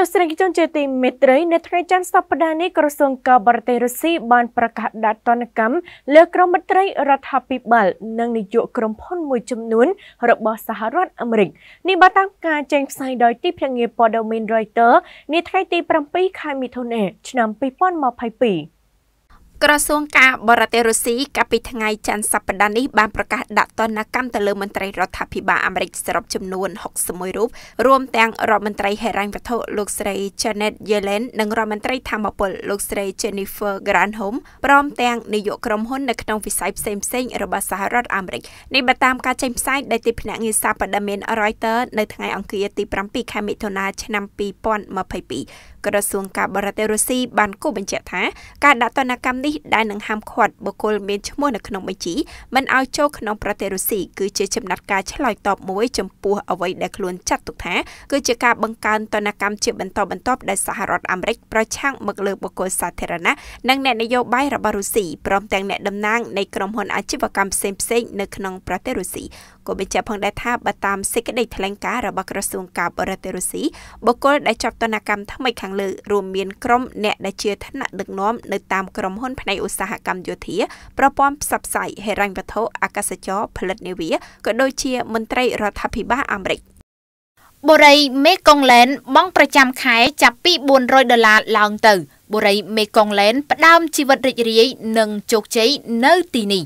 ទស្សនិកជនជាទីមេត្រីនៅថ្ងៃច័ន្ទសប្តាហ៍នេះក្រសួងការបរទេសរុស្ស៊ីបានប្រកាសដាក់ទណ្ឌកម្មលើក្រុមមន្ត្រីរដ្ឋាភិបាលនិងនាយកក្រុមហ៊ុនមួយចំនួនរបស់សហរដ្ឋអាមេរិកនេះបើតាមការចេញផ្សាយដោយទីភ្នាក់ងារព័ត៌មាន Reuters នាថ្ងៃទី7ខែមិថុនាឆ្នាំ2022ក្រសួងការបរទេសរុស្ស៊ីកាលពីថ្ងៃច័ន្ទសប្តាហ៍នេះបានប្រកាសដាក់ទណ្ឌកម្មទៅលើមន្ត្រីរដ្ឋាភិបាលអាមេរិកសរុបចំនួន61រូបរួមទាំងរដ្ឋមន្ត្រីហិរញ្ញវត្ថុលោកស្រី Janet Yellen និងរដ្ឋមន្ត្រីធម្មពល លោកស្រី Jennifer Granholm ព្រមទាំងនាយកក្រុមហ៊ុននៅក្នុងវិស័យផ្សេងៗរបស់សហរដ្ឋអាមេរិកនេះបើតាមការចេញផ្សាយដោយទីភ្នាក់ងារសារព័ត៌មាន Reuters នៅថ្ងៃអង្គារទី7ខែមិថុនាឆ្នាំ2022ក្រសួងការបរទេសរុស្ស៊ីបានគូបញ្ជាក់ថា ការដាក់ទណ្ឌកម្មនេះដែលនឹងហាមឃាត់បុគ្គលមានឈ្មោះនៅក្នុងបញ្ជីមិនឲ្យចូលក្នុងប្រទេសរុស្ស៊ីគឺជាចំណាត់ការឆ្លើយតបមួយចំពោះអ្វីដែលខ្លួនចាត់ទុកថា គឺជាការបង្កើនទណ្ឌកម្មជាបន្តបន្ទាប់ដែលសហរដ្ឋអាមេរិកប្រឆាំងមកលើបុគ្គលសាធារណៈនិងអ្នកនយោបាយរបស់រុស្ស៊ីព្រមទាំងអ្នកតំណាងនៃក្រុមហ៊ុនអាជីវកម្មផ្សេងៗនៅក្នុងប្រទេសរុស្ស៊ីក៏បញ្ជាក់ផងដែរថាបើតាមសេចក្តីថ្លែងការណ៍របស់ក្រសួងការបរទេសរុស្ស៊ីបុគ្គលដែលជាប់ទណ្ឌកម្មថ្មីខាងលើរួមមានក្រុមអ្នកដែលជាថ្នាក់ដឹកនាំនៅតាមក្រុមហ៊ុនផ្នែកឧស្សាហកម្មយោធា ប្រព័ន្ធផ្សព្វផ្សាយហិរញ្ញវត្ថុអាកាសចរផលិតនាវាក៏ដូចជាមន្ត្រីរដ្ឋាភិបាលអាមេរិកបុរីមេកុងឡែន បង់ប្រចាំខែចាប់ពី400ដុល្លារឡើងទៅបុរី មេកុងឡែន ផ្ដើមជីវិតរីករាយនិងជោគជ័យនៅទីនេះ